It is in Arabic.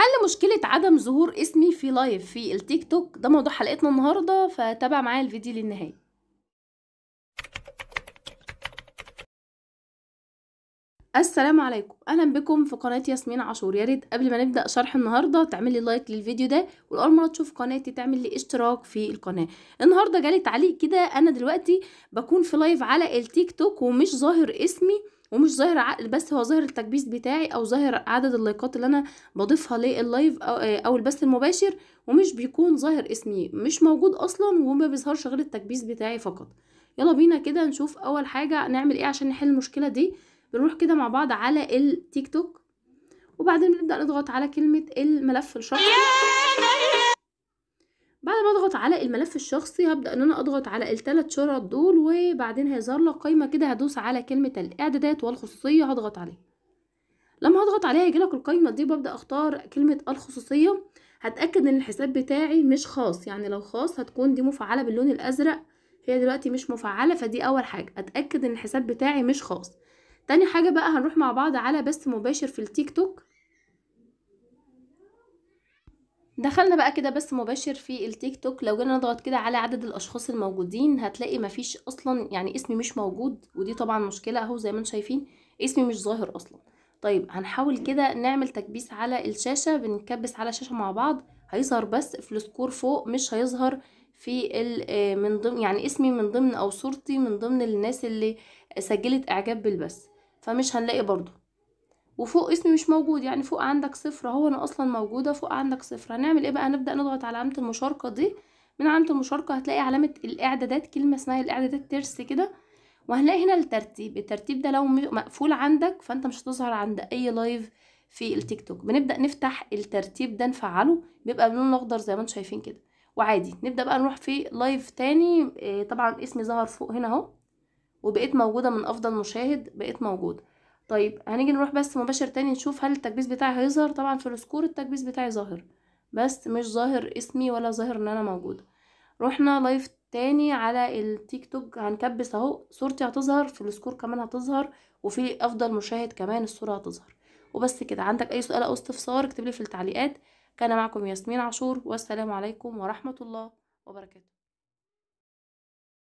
حل مشكلة عدم ظهور اسمي في لايف في التيك توك ده موضوع حلقتنا النهاردة فتابع معايا الفيديو للنهاية السلام عليكم اهلا بكم في قناه ياسمين عاشور يا ريت قبل ما نبدا شرح النهارده تعملي لايك للفيديو ده والاول مره تشوف قناتي تعمل لي اشتراك في القناه النهارده جالي تعليق كده انا دلوقتي بكون في لايف على التيك توك ومش ظاهر اسمي ومش ظاهر عقل بس هو ظاهر التكبيس بتاعي او ظاهر عدد اللايكات اللي انا بضيفها لللايف أو, آه، او البث المباشر ومش بيكون ظاهر اسمي مش موجود اصلا وما بيظهرش غير التكبيس بتاعي فقط يلا بينا كده نشوف اول حاجه نعمل ايه عشان نحل المشكله دي بنروح كده مع بعض على التيك توك وبعدين بنبدأ نضغط على كلمة الملف الشخصي بعد ما اضغط على الملف الشخصي هبدأ ان انا اضغط على الثلاث شرط دول وبعدين هيظهر لك قايمة كده هدوس على كلمة الاعدادات والخصوصية هضغط عليها لما هضغط عليها هيجيلك القايمة دي ببدا اختار كلمة الخصوصية هتأكد ان الحساب بتاعي مش خاص يعني لو خاص هتكون دي مفعلة باللون الازرق هي دلوقتي مش مفعلة فدي اول حاجة اتأكد ان الحساب بتاعي مش خاص تاني حاجة بقى هنروح مع بعض على بث مباشر في التيك توك دخلنا بقى كده بث مباشر في التيك توك لو جينا نضغط كده على عدد الاشخاص الموجودين هتلاقي مفيش اصلا يعني اسمي مش موجود ودي طبعا مشكلة اهو زي ما انتم شايفين اسمي مش ظاهر اصلا طيب هنحاول كده نعمل تكبيس على الشاشة بنكبس على الشاشة مع بعض هيظهر بس في السكور فوق مش هيظهر في آه، من ضمن يعني اسمي من ضمن او صورتي من ضمن الناس اللي سجلت اعجاب بالبث فمش هنلاقي برضو وفوق اسمي مش موجود يعني فوق عندك صفر هو انا اصلا موجوده فوق عندك صفر هنعمل ايه بقى هنبدا نضغط على علامه المشاركه دي من علامه المشاركه هتلاقي علامه الاعدادات كلمه اسمها الاعدادات ترس كده وهنلاقي هنا الترتيب الترتيب ده لو مقفول عندك فانت مش هتظهر عند اي لايف في التيك توك بنبدا نفتح الترتيب ده نفعله بيبقى بلون اخضر زي ما انتم شايفين كده وعادي نبدا بقى نروح في لايف تاني آه، طبعا اسمي ظهر فوق هنا اهو وبقيت موجوده من افضل مشاهد بقيت موجوده طيب هنيجي نروح بس مباشر تاني نشوف هل التكبيس بتاعي هيظهر طبعا في السكور التكبيس بتاعي ظاهر بس مش ظاهر اسمي ولا ظاهر ان انا موجوده رحنا لايف تاني على التيك توك هنكبس اهو صورتي هتظهر في السكور كمان هتظهر وفي افضل مشاهد كمان الصوره هتظهر وبس كده عندك اي سؤال او استفسار اكتبلي في التعليقات كان معكم ياسمين عاشور والسلام عليكم ورحمة الله وبركاته